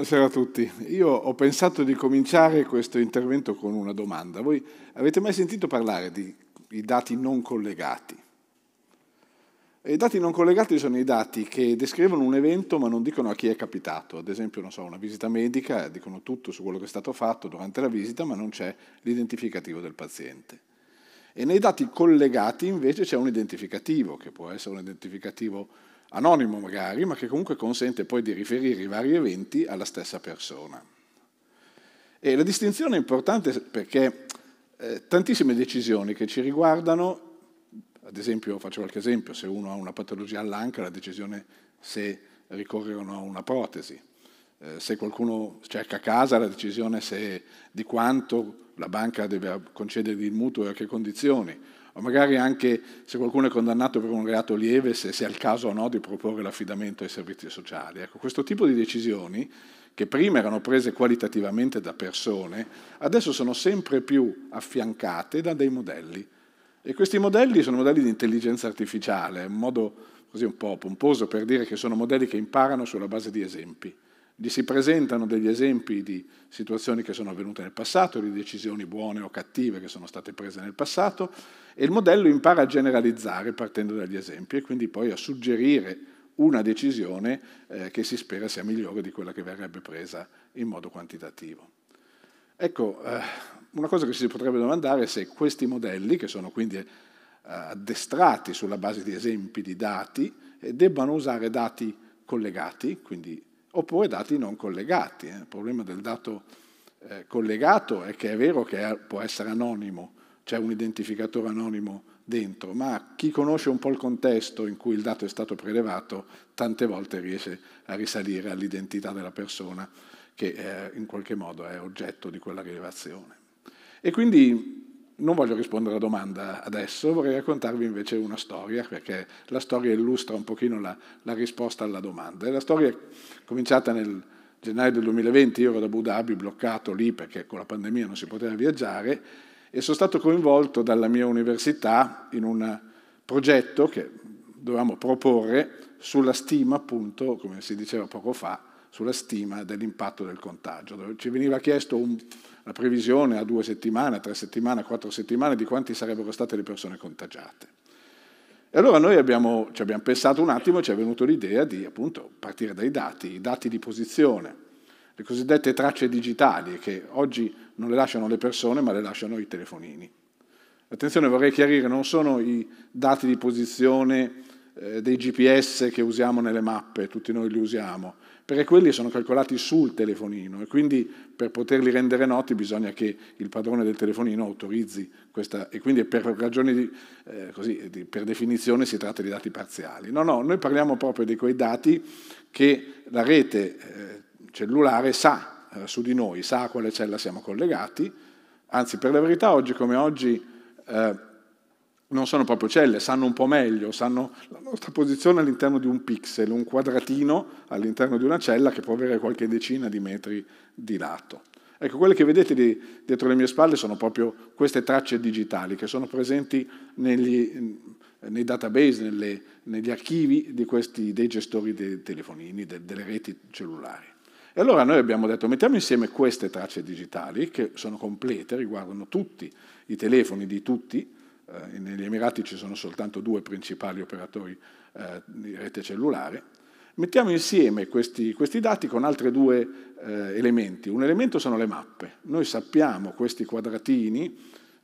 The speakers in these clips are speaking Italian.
Buonasera a tutti. Io ho pensato di cominciare questo intervento con una domanda. Voi avete mai sentito parlare di dati non collegati? I dati non collegati sono i dati che descrivono un evento ma non dicono a chi è capitato. Ad esempio, non so, una visita medica, dicono tutto su quello che è stato fatto durante la visita ma non c'è l'identificativo del paziente. E nei dati collegati invece c'è un identificativo, che può essere un identificativo anonimo magari, ma che comunque consente poi di riferire i vari eventi alla stessa persona. E la distinzione è importante perché eh, tantissime decisioni che ci riguardano, ad esempio, faccio qualche esempio, se uno ha una patologia all'anca, la decisione se ricorrere o no a una protesi, eh, se qualcuno cerca casa, la decisione se, di quanto la banca deve concedergli il mutuo e a che condizioni, o magari anche se qualcuno è condannato per un reato lieve, se sia il caso o no di proporre l'affidamento ai servizi sociali. Ecco, questo tipo di decisioni, che prima erano prese qualitativamente da persone, adesso sono sempre più affiancate da dei modelli. E questi modelli sono modelli di intelligenza artificiale, un modo così un po' pomposo per dire che sono modelli che imparano sulla base di esempi. Gli si presentano degli esempi di situazioni che sono avvenute nel passato, di decisioni buone o cattive che sono state prese nel passato e il modello impara a generalizzare partendo dagli esempi e quindi poi a suggerire una decisione eh, che si spera sia migliore di quella che verrebbe presa in modo quantitativo. Ecco, eh, una cosa che si potrebbe domandare è se questi modelli, che sono quindi eh, addestrati sulla base di esempi di dati, eh, debbano usare dati collegati, quindi oppure dati non collegati. Eh. Il problema del dato eh, collegato è che è vero che è, può essere anonimo, c'è un identificatore anonimo dentro, ma chi conosce un po' il contesto in cui il dato è stato prelevato tante volte riesce a risalire all'identità della persona che eh, in qualche modo è oggetto di quella rilevazione. E quindi non voglio rispondere alla domanda adesso, vorrei raccontarvi invece una storia, perché la storia illustra un pochino la, la risposta alla domanda. la storia è cominciata nel gennaio del 2020, io ero da Abu Dhabi, bloccato lì perché con la pandemia non si poteva viaggiare, e sono stato coinvolto dalla mia università in un progetto che dovevamo proporre sulla stima, appunto, come si diceva poco fa, sulla stima dell'impatto del contagio. Ci veniva chiesto un, la previsione a due settimane, a tre settimane, a quattro settimane di quanti sarebbero state le persone contagiate. E allora noi abbiamo, ci abbiamo pensato un attimo e ci è venuta l'idea di appunto, partire dai dati, i dati di posizione, le cosiddette tracce digitali che oggi non le lasciano le persone ma le lasciano i telefonini. Attenzione, vorrei chiarire, non sono i dati di posizione eh, dei GPS che usiamo nelle mappe, tutti noi li usiamo, perché quelli sono calcolati sul telefonino e quindi per poterli rendere noti bisogna che il padrone del telefonino autorizzi questa, e quindi per ragioni di, eh, così, di, per definizione si tratta di dati parziali. No, no, noi parliamo proprio di quei dati che la rete eh, cellulare sa eh, su di noi, sa a quale cella siamo collegati, anzi per la verità oggi come oggi eh, non sono proprio celle, sanno un po' meglio, sanno la nostra posizione all'interno di un pixel, un quadratino all'interno di una cella che può avere qualche decina di metri di lato. Ecco, quelle che vedete di, dietro le mie spalle sono proprio queste tracce digitali che sono presenti negli, nei database, nelle, negli archivi questi, dei gestori dei telefonini, de, delle reti cellulari. E allora noi abbiamo detto mettiamo insieme queste tracce digitali che sono complete, riguardano tutti i telefoni di tutti, eh, negli Emirati ci sono soltanto due principali operatori eh, di rete cellulare, mettiamo insieme questi, questi dati con altri due eh, elementi. Un elemento sono le mappe. Noi sappiamo questi quadratini,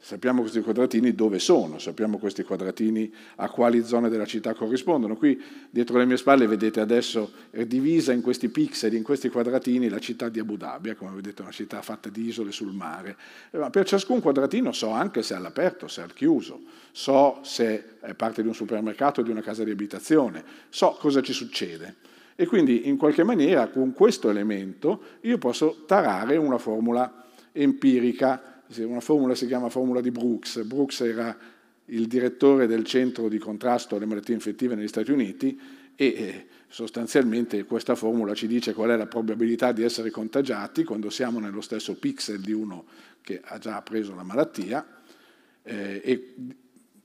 Sappiamo questi quadratini dove sono, sappiamo questi quadratini a quali zone della città corrispondono. Qui dietro le mie spalle vedete adesso è divisa in questi pixel, in questi quadratini, la città di Abu Dhabi, eh, come vedete una città fatta di isole sul mare. Eh, ma per ciascun quadratino so anche se è all'aperto, se è al chiuso, so se è parte di un supermercato o di una casa di abitazione, so cosa ci succede. E quindi in qualche maniera con questo elemento io posso tarare una formula empirica una formula si chiama formula di Brooks. Brooks era il direttore del centro di contrasto alle malattie infettive negli Stati Uniti e eh, sostanzialmente questa formula ci dice qual è la probabilità di essere contagiati quando siamo nello stesso pixel di uno che ha già preso la malattia eh, e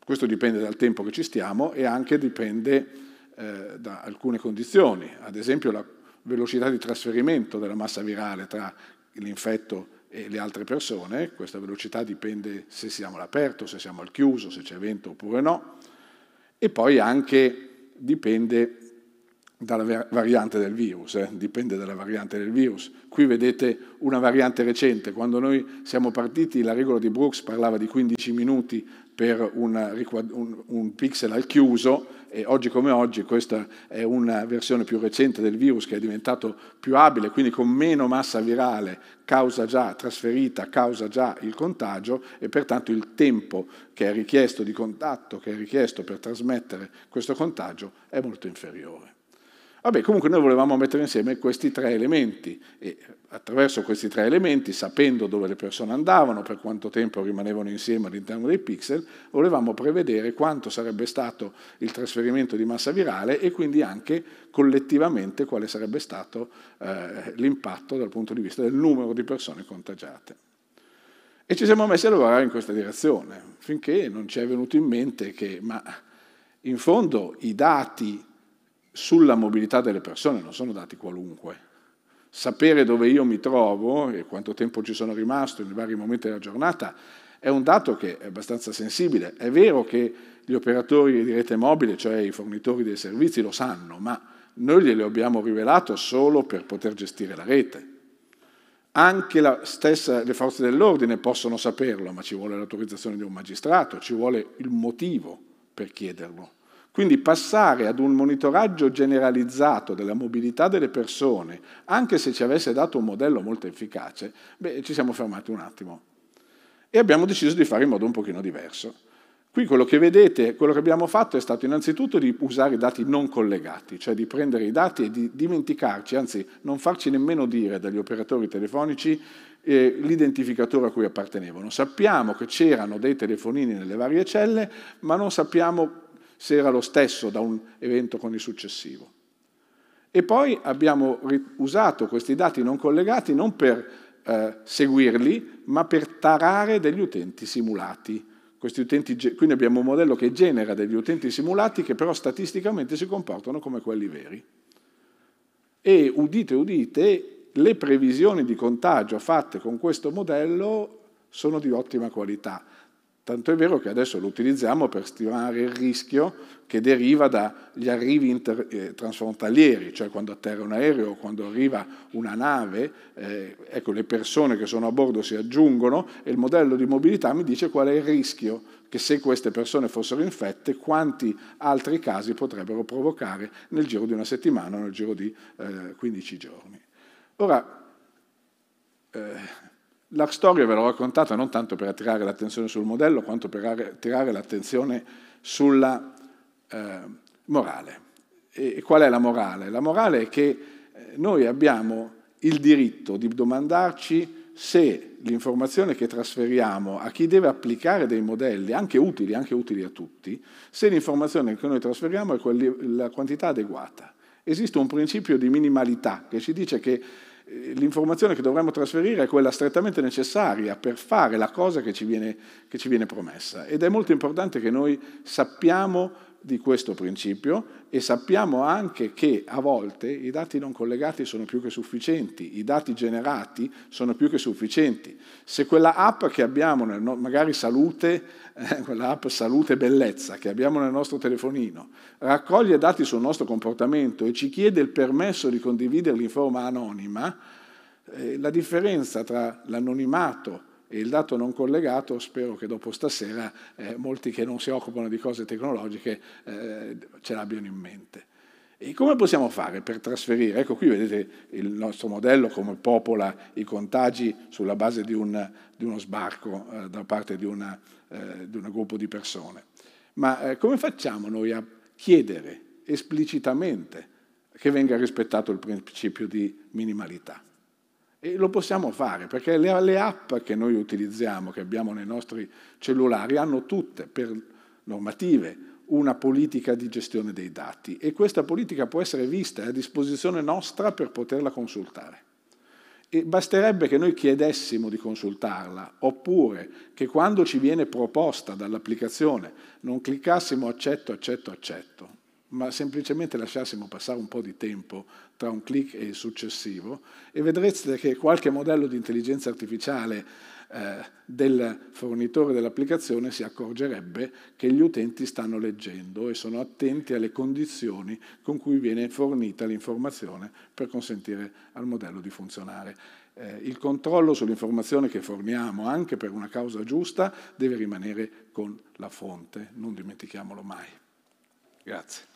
questo dipende dal tempo che ci stiamo e anche dipende eh, da alcune condizioni, ad esempio la velocità di trasferimento della massa virale tra l'infetto e e le altre persone, questa velocità dipende se siamo all'aperto, se siamo al chiuso, se c'è vento oppure no, e poi anche dipende dalla variante del virus, eh? dipende dalla variante del virus. Qui vedete una variante recente, quando noi siamo partiti la regola di Brooks parlava di 15 minuti per un, un, un pixel al chiuso, e oggi come oggi questa è una versione più recente del virus che è diventato più abile, quindi con meno massa virale causa già trasferita, causa già il contagio e pertanto il tempo che è richiesto di contatto, che è richiesto per trasmettere questo contagio è molto inferiore. Vabbè, comunque noi volevamo mettere insieme questi tre elementi e attraverso questi tre elementi, sapendo dove le persone andavano, per quanto tempo rimanevano insieme all'interno dei pixel, volevamo prevedere quanto sarebbe stato il trasferimento di massa virale e quindi anche collettivamente quale sarebbe stato eh, l'impatto dal punto di vista del numero di persone contagiate. E ci siamo messi a lavorare in questa direzione, finché non ci è venuto in mente che, ma in fondo i dati sulla mobilità delle persone, non sono dati qualunque. Sapere dove io mi trovo e quanto tempo ci sono rimasto in vari momenti della giornata è un dato che è abbastanza sensibile. È vero che gli operatori di rete mobile, cioè i fornitori dei servizi, lo sanno, ma noi glielo abbiamo rivelato solo per poter gestire la rete. Anche stessa, le forze dell'ordine possono saperlo, ma ci vuole l'autorizzazione di un magistrato, ci vuole il motivo per chiederlo. Quindi passare ad un monitoraggio generalizzato della mobilità delle persone, anche se ci avesse dato un modello molto efficace, beh, ci siamo fermati un attimo e abbiamo deciso di fare in modo un pochino diverso. Qui quello che vedete, quello che abbiamo fatto è stato innanzitutto di usare i dati non collegati, cioè di prendere i dati e di dimenticarci, anzi non farci nemmeno dire dagli operatori telefonici eh, l'identificatore a cui appartenevano. Sappiamo che c'erano dei telefonini nelle varie celle, ma non sappiamo se era lo stesso da un evento con il successivo. E poi abbiamo usato questi dati non collegati non per eh, seguirli, ma per tarare degli utenti simulati. Utenti, quindi abbiamo un modello che genera degli utenti simulati che però statisticamente si comportano come quelli veri. E udite, udite, le previsioni di contagio fatte con questo modello sono di ottima qualità. Tanto è vero che adesso lo utilizziamo per stimare il rischio che deriva dagli arrivi inter, eh, transfrontalieri, cioè quando atterra un aereo o quando arriva una nave, eh, ecco, le persone che sono a bordo si aggiungono e il modello di mobilità mi dice qual è il rischio che se queste persone fossero infette, quanti altri casi potrebbero provocare nel giro di una settimana o nel giro di eh, 15 giorni. Ora, eh, la storia ve l'ho raccontata non tanto per attirare l'attenzione sul modello, quanto per attirare l'attenzione sulla eh, morale. E qual è la morale? La morale è che eh, noi abbiamo il diritto di domandarci se l'informazione che trasferiamo a chi deve applicare dei modelli, anche utili, anche utili a tutti, se l'informazione che noi trasferiamo è la quantità adeguata. Esiste un principio di minimalità che ci dice che l'informazione che dovremmo trasferire è quella strettamente necessaria per fare la cosa che ci viene, che ci viene promessa ed è molto importante che noi sappiamo di questo principio e sappiamo anche che a volte i dati non collegati sono più che sufficienti, i dati generati sono più che sufficienti. Se quella app che abbiamo, nel, magari salute, eh, quella app salute e bellezza che abbiamo nel nostro telefonino, raccoglie dati sul nostro comportamento e ci chiede il permesso di condividerli in forma anonima, eh, la differenza tra l'anonimato il dato non collegato, spero che dopo stasera eh, molti che non si occupano di cose tecnologiche eh, ce l'abbiano in mente. E come possiamo fare per trasferire? Ecco qui vedete il nostro modello come popola i contagi sulla base di, un, di uno sbarco eh, da parte di, una, eh, di un gruppo di persone. Ma eh, come facciamo noi a chiedere esplicitamente che venga rispettato il principio di minimalità? E lo possiamo fare perché le, le app che noi utilizziamo, che abbiamo nei nostri cellulari, hanno tutte per normative una politica di gestione dei dati e questa politica può essere vista, è a disposizione nostra per poterla consultare. E basterebbe che noi chiedessimo di consultarla, oppure che quando ci viene proposta dall'applicazione non cliccassimo accetto, accetto, accetto, ma semplicemente lasciassimo passare un po' di tempo tra un clic e il successivo e vedrete che qualche modello di intelligenza artificiale eh, del fornitore dell'applicazione si accorgerebbe che gli utenti stanno leggendo e sono attenti alle condizioni con cui viene fornita l'informazione per consentire al modello di funzionare. Eh, il controllo sull'informazione che forniamo, anche per una causa giusta, deve rimanere con la fonte, non dimentichiamolo mai. Grazie.